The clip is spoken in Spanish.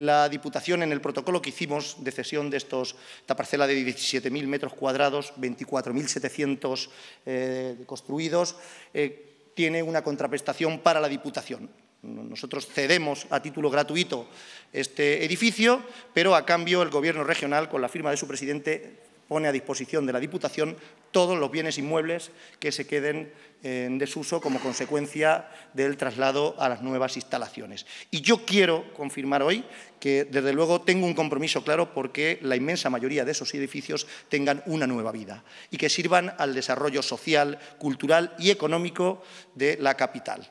La Diputación, en el protocolo que hicimos de cesión de estos, esta parcela de 17.000 metros cuadrados, 24.700 eh, construidos, eh, tiene una contraprestación para la Diputación. Nosotros cedemos a título gratuito este edificio, pero a cambio el Gobierno regional, con la firma de su presidente, pone a disposición de la Diputación todos los bienes inmuebles que se queden en desuso como consecuencia del traslado a las nuevas instalaciones. Y yo quiero confirmar hoy que, desde luego, tengo un compromiso claro porque la inmensa mayoría de esos edificios tengan una nueva vida y que sirvan al desarrollo social, cultural y económico de la capital.